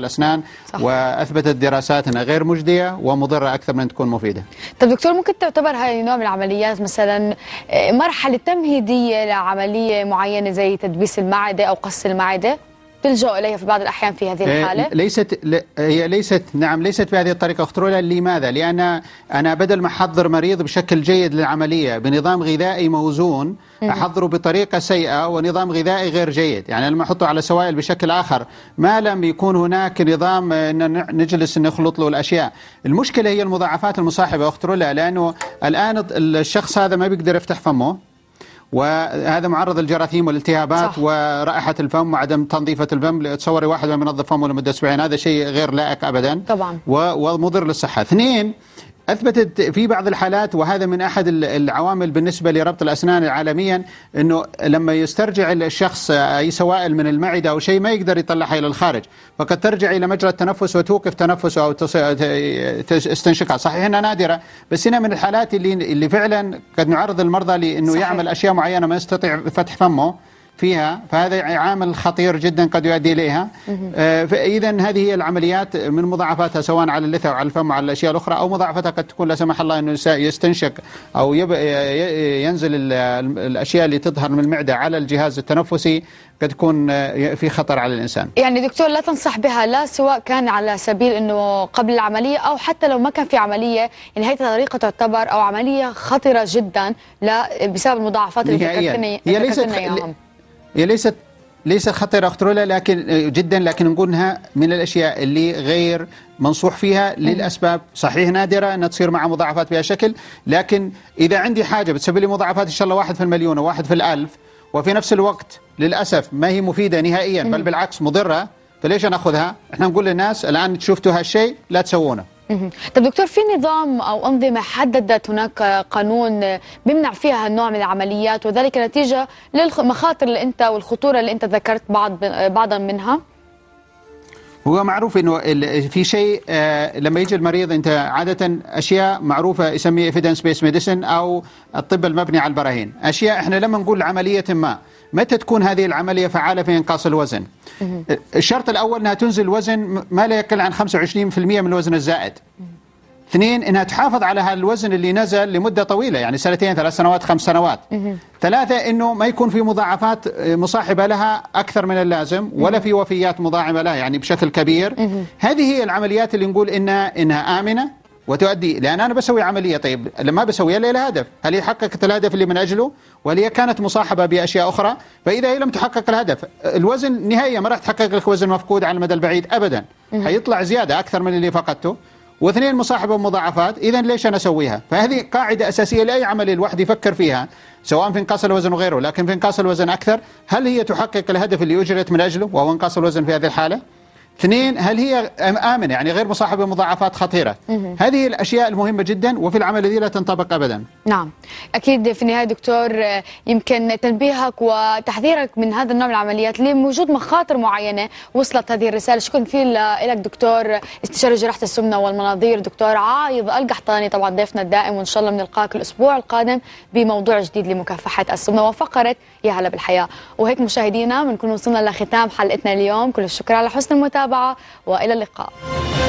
الأسنان صح. وأثبتت دراسات أنها غير مجدية ومضرة أكثر من تكون مفيدة طب دكتور ممكن تعتبر هاي نوع من العمليات مثلا آه، مرحلة تمهيدية لعملية معينة زي تدبيس المعدة أو قص المعدة؟ تلجأ إليها في بعض الأحيان في هذه إيه، الحالة؟ ليست هي ليست نعم ليست بهذه الطريقة أخت رولا لماذا؟ لأن أنا بدل ما أحضر مريض بشكل جيد للعملية بنظام غذائي موزون أحضره بطريقة سيئة ونظام غذائي غير جيد يعني لما أحطه على سوائل بشكل آخر ما لم يكون هناك نظام نجلس نخلط له الأشياء المشكلة هي المضاعفات المصاحبة أخت رولا لأنه الآن الشخص هذا ما بيقدر يفتح فمه وهذا معرض للجراثيم والالتهابات صح. ورائحه الفم وعدم تنظيفه الفم تصوري واحد ما منظف فمه لمده اسبوعين هذا شيء غير لائق ابدا طبعا ومضر للصحه اثنين أثبتت في بعض الحالات وهذا من أحد العوامل بالنسبة لربط الأسنان عالميا أنه لما يسترجع الشخص أي سوائل من المعدة أو شيء ما يقدر يطلعها إلى الخارج فقد ترجع إلى مجرى التنفس وتوقف تنفسه أو تستنشقها صحيح أنها نادرة بس هنا من الحالات اللي, اللي فعلا قد نعرض المرضى لأنه صحيح. يعمل أشياء معينة ما يستطيع فتح فمه فيها فهذا يعني عامل خطير جدا قد يؤدي اليها آه، اذا هذه هي العمليات من مضاعفاتها سواء على اللثه وعلى الفم وعلى الاشياء الاخرى او مضاعفاتها قد تكون لا سمح الله انه يستنشق او ينزل الاشياء اللي تظهر من المعده على الجهاز التنفسي قد تكون آه، في خطر على الانسان. يعني دكتور لا تنصح بها لا سواء كان على سبيل انه قبل العمليه او حتى لو ما كان في عمليه يعني هي طريقه تعتبر او عمليه خطره جدا لا بسبب المضاعفات اللي ذكرتني هي ليست هي ليست ليست خطيرة أخترولا لكن جدا لكن نقول انها من الاشياء اللي غير منصوح فيها للاسباب صحيح نادره انها تصير مع مضاعفات بها شكل لكن اذا عندي حاجه بتسبب لي مضاعفات ان شاء الله واحد في المليون وواحد في الالف وفي نفس الوقت للاسف ما هي مفيده نهائيا بل بالعكس مضره فليش ناخذها؟ احنا نقول للناس الان شفتوا هالشيء لا تسوونه. طب دكتور في نظام او انظمه حددت هناك قانون بيمنع فيها هالنوع من العمليات وذلك نتيجه للمخاطر اللي انت والخطوره اللي انت ذكرت بعض بعضا منها؟ هو معروف انه في شيء آه، لما يجي المريض انت عاده اشياء معروفه يسميها ايفيدنس بيس ميديسن او الطب المبني على البراهين، اشياء احنا لما نقول عمليه ما متى تكون هذه العمليه فعاله في انقاص الوزن؟ الشرط الاول انها تنزل وزن ما لا يقل عن 25% من الوزن الزائد. اثنين انها تحافظ على هذا الوزن اللي نزل لمده طويله يعني سنتين ثلاث سنوات خمس سنوات ثلاثه انه ما يكون في مضاعفات مصاحبه لها اكثر من اللازم ولا في وفيات مضاعفه لها يعني بشكل كبير هذه هي العمليات اللي نقول انها انها امنه وتؤدي لان انا بسوي عمليه طيب لما بسويها الا لها هدف هل هي حققت الهدف اللي من اجله ولا هي كانت مصاحبه باشياء اخرى فاذا هي لم تحقق الهدف الوزن نهائيا ما راح تحقق لك وزن مفقود على المدى البعيد ابدا حيطلع زياده اكثر من اللي فقدته واثنين مصاحبه مضاعفات اذا ليش انا اسويها فهذه قاعده اساسيه لاي عمل الواحد يفكر فيها سواء في انقاص الوزن وغيره لكن في انقاص الوزن اكثر هل هي تحقق الهدف اللي اجرت من اجله وهو انقاص الوزن في هذه الحاله اثنين هل هي آمنة يعني غير مصاحبة مضاعفات خطيرة هذه الأشياء المهمة جدا وفي العمل الذي لا تنطبق أبدا نعم أكيد في النهاية دكتور يمكن تنبيهك وتحذيرك من هذا النوع من العمليات لوجود مخاطر معينة وصلت هذه الرسالة شكرا كثير لك دكتور استشاري جراحة السمنة والمناظير دكتور عايض القحطاني طبعا ضيفنا الدائم وإن شاء الله بنلقاك الأسبوع القادم بموضوع جديد لمكافحة السمنة وفقرة يا هلا بالحياة وهيك مشاهدينا بنكون وصلنا لختام حلقتنا اليوم كل الشكر على حسن المتابعة المتابعة وإلى اللقاء